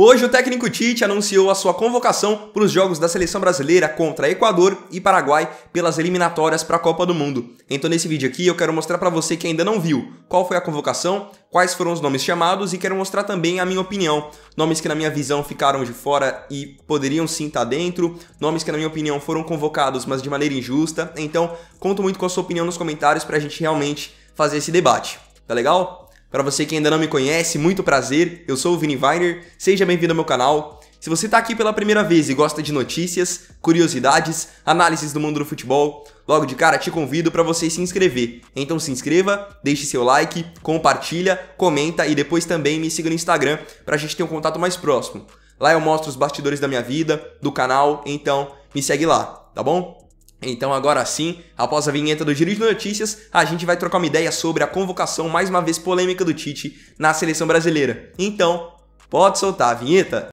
Hoje o técnico Tite anunciou a sua convocação para os jogos da seleção brasileira contra Equador e Paraguai pelas eliminatórias para a Copa do Mundo. Então nesse vídeo aqui eu quero mostrar para você que ainda não viu qual foi a convocação, quais foram os nomes chamados e quero mostrar também a minha opinião. Nomes que na minha visão ficaram de fora e poderiam sim estar tá dentro, nomes que na minha opinião foram convocados, mas de maneira injusta. Então conto muito com a sua opinião nos comentários para a gente realmente fazer esse debate. Tá legal? Para você que ainda não me conhece, muito prazer. Eu sou o Vini Weiner. Seja bem-vindo ao meu canal. Se você está aqui pela primeira vez e gosta de notícias, curiosidades, análises do mundo do futebol, logo de cara te convido para você se inscrever. Então se inscreva, deixe seu like, compartilha, comenta e depois também me siga no Instagram para a gente ter um contato mais próximo. Lá eu mostro os bastidores da minha vida, do canal, então me segue lá, tá bom? Então, agora sim, após a vinheta do Giro de Notícias, a gente vai trocar uma ideia sobre a convocação mais uma vez polêmica do Tite na seleção brasileira. Então, pode soltar a vinheta!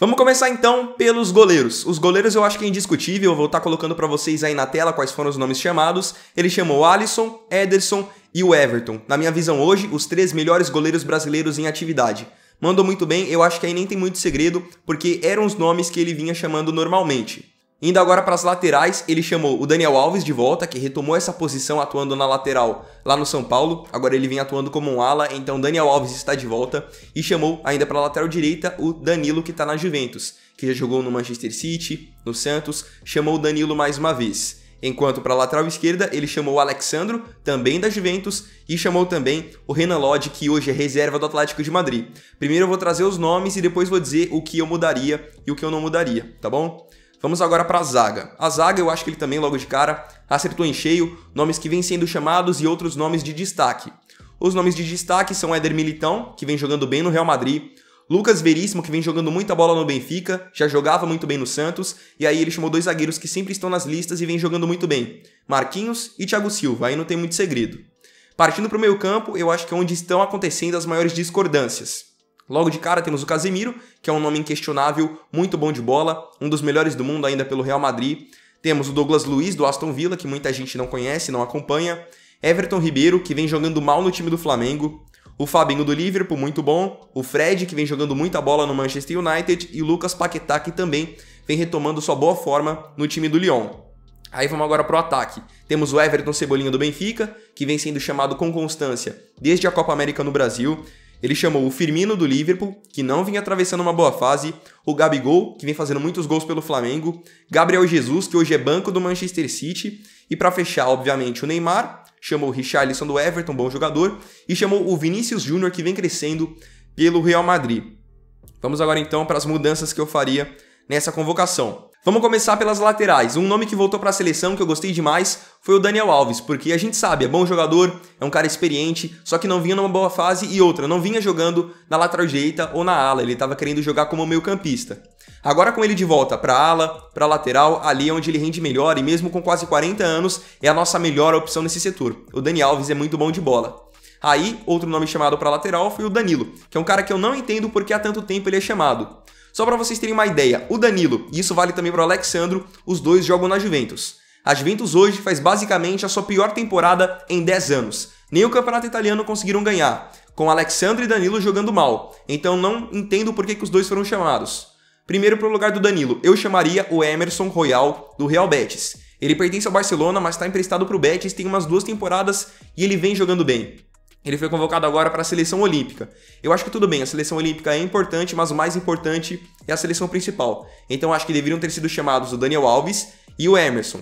Vamos começar então pelos goleiros. Os goleiros eu acho que é indiscutível, eu vou estar colocando para vocês aí na tela quais foram os nomes chamados. Ele chamou Alisson, Ederson, e o Everton. Na minha visão hoje, os três melhores goleiros brasileiros em atividade. Mandou muito bem, eu acho que aí nem tem muito segredo, porque eram os nomes que ele vinha chamando normalmente. Indo agora para as laterais, ele chamou o Daniel Alves de volta, que retomou essa posição atuando na lateral lá no São Paulo. Agora ele vem atuando como um ala, então Daniel Alves está de volta. E chamou ainda para a lateral direita o Danilo, que está na Juventus, que já jogou no Manchester City, no Santos. Chamou o Danilo mais uma vez. Enquanto para a lateral esquerda, ele chamou o Alexandro, também da Juventus, e chamou também o Renan Lodge, que hoje é reserva do Atlético de Madrid. Primeiro eu vou trazer os nomes e depois vou dizer o que eu mudaria e o que eu não mudaria, tá bom? Vamos agora para a zaga. A zaga eu acho que ele também, logo de cara, acertou em cheio nomes que vêm sendo chamados e outros nomes de destaque. Os nomes de destaque são Éder Militão, que vem jogando bem no Real Madrid, Lucas Veríssimo, que vem jogando muita bola no Benfica, já jogava muito bem no Santos, e aí ele chamou dois zagueiros que sempre estão nas listas e vem jogando muito bem: Marquinhos e Thiago Silva, aí não tem muito segredo. Partindo para o meio-campo, eu acho que é onde estão acontecendo as maiores discordâncias. Logo de cara temos o Casemiro, que é um nome inquestionável, muito bom de bola, um dos melhores do mundo ainda pelo Real Madrid. Temos o Douglas Luiz do Aston Villa, que muita gente não conhece, não acompanha. Everton Ribeiro, que vem jogando mal no time do Flamengo. O Fabinho do Liverpool, muito bom. O Fred, que vem jogando muita bola no Manchester United. E o Lucas Paquetá, que também vem retomando sua boa forma no time do Lyon. Aí vamos agora para o ataque. Temos o Everton Cebolinha do Benfica, que vem sendo chamado com constância desde a Copa América no Brasil. Ele chamou o Firmino do Liverpool, que não vinha atravessando uma boa fase, o Gabigol, que vem fazendo muitos gols pelo Flamengo, Gabriel Jesus, que hoje é banco do Manchester City, e para fechar, obviamente, o Neymar, chamou o Richarlison do Everton, bom jogador, e chamou o Vinícius Júnior, que vem crescendo pelo Real Madrid. Vamos agora então para as mudanças que eu faria nessa convocação. Vamos começar pelas laterais. Um nome que voltou para a seleção que eu gostei demais foi o Daniel Alves, porque a gente sabe, é bom jogador, é um cara experiente, só que não vinha numa boa fase e outra, não vinha jogando na lateral direita ou na ala, ele estava querendo jogar como meio-campista. Agora com ele de volta para ala, para lateral, ali é onde ele rende melhor e mesmo com quase 40 anos, é a nossa melhor opção nesse setor. O Daniel Alves é muito bom de bola. Aí, outro nome chamado para lateral foi o Danilo, que é um cara que eu não entendo porque há tanto tempo ele é chamado. Só para vocês terem uma ideia, o Danilo, e isso vale também para o Alexandro, os dois jogam na Juventus. A Juventus hoje faz basicamente a sua pior temporada em 10 anos. Nem o campeonato italiano conseguiram ganhar, com Alexandre e Danilo jogando mal. Então não entendo por que, que os dois foram chamados. Primeiro para o lugar do Danilo, eu chamaria o Emerson Royal do Real Betis. Ele pertence ao Barcelona, mas está emprestado para o Betis tem umas duas temporadas e ele vem jogando bem. Ele foi convocado agora para a seleção olímpica. Eu acho que tudo bem, a seleção olímpica é importante, mas o mais importante é a seleção principal. Então acho que deveriam ter sido chamados o Daniel Alves e o Emerson.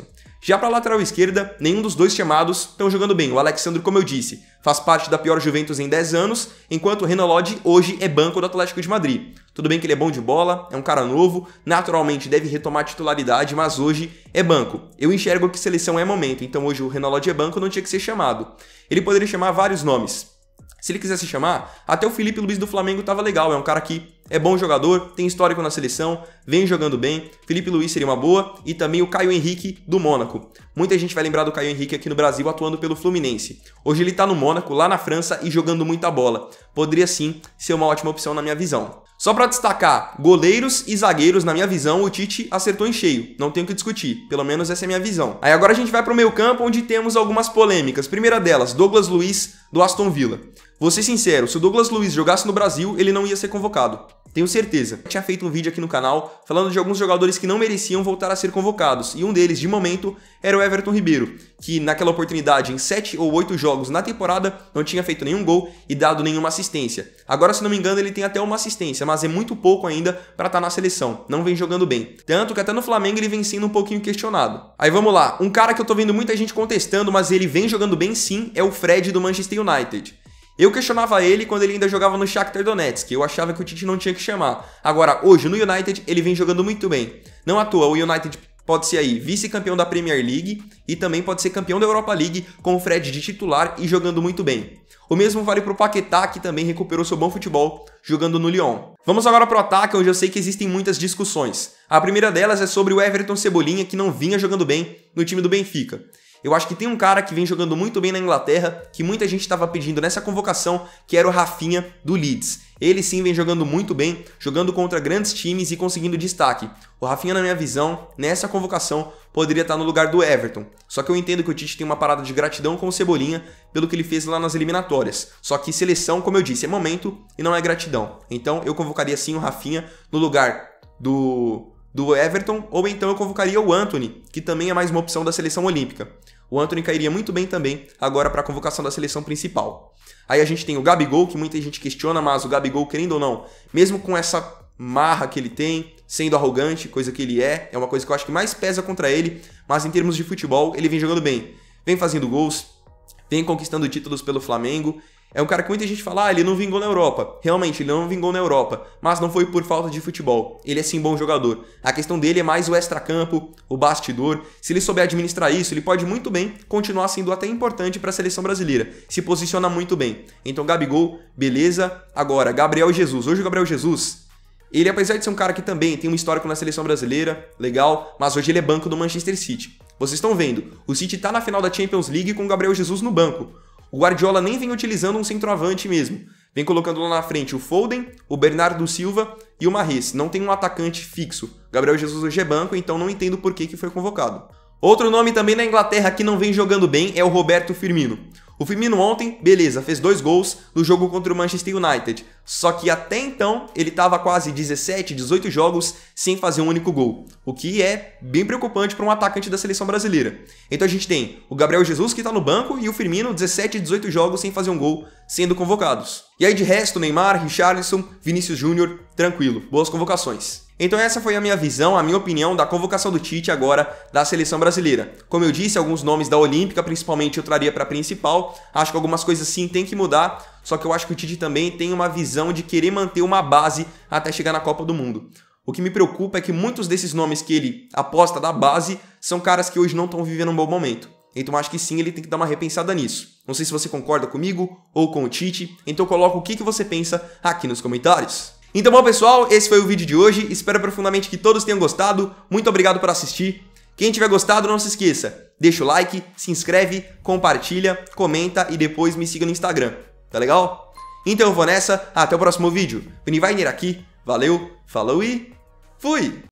Já para a lateral esquerda, nenhum dos dois chamados estão jogando bem. O Alexandre, como eu disse, faz parte da pior Juventus em 10 anos, enquanto o Renan Lodge hoje é banco do Atlético de Madrid. Tudo bem que ele é bom de bola, é um cara novo, naturalmente deve retomar titularidade, mas hoje é banco. Eu enxergo que seleção é momento, então hoje o Renan Lodge é banco, não tinha que ser chamado. Ele poderia chamar vários nomes. Se ele quisesse chamar, até o Felipe Luiz do Flamengo estava legal, é um cara que é bom jogador, tem histórico na seleção, vem jogando bem. Felipe Luiz seria uma boa e também o Caio Henrique do Mônaco. Muita gente vai lembrar do Caio Henrique aqui no Brasil atuando pelo Fluminense. Hoje ele está no Mônaco, lá na França e jogando muita bola. Poderia sim ser uma ótima opção na minha visão. Só para destacar, goleiros e zagueiros, na minha visão, o Tite acertou em cheio. Não tenho que discutir, pelo menos essa é a minha visão. Aí agora a gente vai para o meio campo, onde temos algumas polêmicas. Primeira delas, Douglas Luiz, do Aston Villa. Vou ser sincero, se o Douglas Luiz jogasse no Brasil, ele não ia ser convocado. Tenho certeza. Eu tinha feito um vídeo aqui no canal falando de alguns jogadores que não mereciam voltar a ser convocados, e um deles, de momento, era o Everton Ribeiro, que naquela oportunidade, em 7 ou 8 jogos na temporada, não tinha feito nenhum gol e dado nenhuma assistência. Agora, se não me engano, ele tem até uma assistência, mas é muito pouco ainda para estar tá na seleção, não vem jogando bem. Tanto que até no Flamengo ele vem sendo um pouquinho questionado. Aí vamos lá, um cara que eu tô vendo muita gente contestando, mas ele vem jogando bem sim, é o Fred do Manchester United. Eu questionava ele quando ele ainda jogava no Shakhtar Donetsk, eu achava que o Tite não tinha que chamar. Agora, hoje no United, ele vem jogando muito bem. Não à toa, o United pode ser aí vice-campeão da Premier League e também pode ser campeão da Europa League com o Fred de titular e jogando muito bem. O mesmo vale para o Paquetá, que também recuperou seu bom futebol jogando no Lyon. Vamos agora para o ataque, onde eu sei que existem muitas discussões. A primeira delas é sobre o Everton Cebolinha, que não vinha jogando bem no time do Benfica. Eu acho que tem um cara que vem jogando muito bem na Inglaterra, que muita gente estava pedindo nessa convocação, que era o Rafinha do Leeds. Ele sim vem jogando muito bem, jogando contra grandes times e conseguindo destaque. O Rafinha, na minha visão, nessa convocação, poderia estar tá no lugar do Everton. Só que eu entendo que o Tite tem uma parada de gratidão com o Cebolinha pelo que ele fez lá nas eliminatórias. Só que seleção, como eu disse, é momento e não é gratidão. Então eu convocaria sim o Rafinha no lugar do do Everton, ou então eu convocaria o Anthony, que também é mais uma opção da seleção olímpica. O Anthony cairia muito bem também agora para a convocação da seleção principal. Aí a gente tem o Gabigol, que muita gente questiona, mas o Gabigol, querendo ou não, mesmo com essa marra que ele tem, sendo arrogante, coisa que ele é, é uma coisa que eu acho que mais pesa contra ele, mas em termos de futebol, ele vem jogando bem. Vem fazendo gols, vem conquistando títulos pelo Flamengo é um cara que muita gente fala, ah, ele não vingou na Europa. Realmente, ele não vingou na Europa, mas não foi por falta de futebol. Ele é sim bom jogador. A questão dele é mais o extracampo, o bastidor. Se ele souber administrar isso, ele pode muito bem continuar sendo até importante para a seleção brasileira. Se posiciona muito bem. Então, Gabigol, beleza. Agora, Gabriel Jesus. Hoje o Gabriel Jesus ele, apesar de ser um cara que também tem um histórico na seleção brasileira, legal, mas hoje ele é banco do Manchester City. Vocês estão vendo, o City está na final da Champions League com o Gabriel Jesus no banco. O Guardiola nem vem utilizando um centroavante mesmo. Vem colocando lá na frente o Foden, o Bernardo Silva e o Marres. Não tem um atacante fixo. Gabriel Jesus hoje é banco, então não entendo por que, que foi convocado. Outro nome também na Inglaterra que não vem jogando bem é o Roberto Firmino. O Firmino ontem, beleza, fez dois gols no jogo contra o Manchester United. Só que até então ele estava quase 17, 18 jogos sem fazer um único gol, o que é bem preocupante para um atacante da seleção brasileira. Então a gente tem o Gabriel Jesus que está no banco e o Firmino 17, 18 jogos sem fazer um gol sendo convocados. E aí de resto, Neymar, Richarlison, Vinícius Júnior, tranquilo, boas convocações. Então essa foi a minha visão, a minha opinião da convocação do Tite agora da seleção brasileira. Como eu disse, alguns nomes da Olímpica, principalmente eu traria para a principal. Acho que algumas coisas sim tem que mudar, só que eu acho que o Tite também tem uma visão de querer manter uma base até chegar na Copa do Mundo. O que me preocupa é que muitos desses nomes que ele aposta da base são caras que hoje não estão vivendo um bom momento. Então acho que sim, ele tem que dar uma repensada nisso. Não sei se você concorda comigo ou com o Tite, então coloca o que, que você pensa aqui nos comentários. Então bom pessoal, esse foi o vídeo de hoje, espero profundamente que todos tenham gostado, muito obrigado por assistir. Quem tiver gostado, não se esqueça, deixa o like, se inscreve, compartilha, comenta e depois me siga no Instagram, tá legal? Então eu vou nessa, até o próximo vídeo. Vini Weiner aqui, valeu, falou e fui!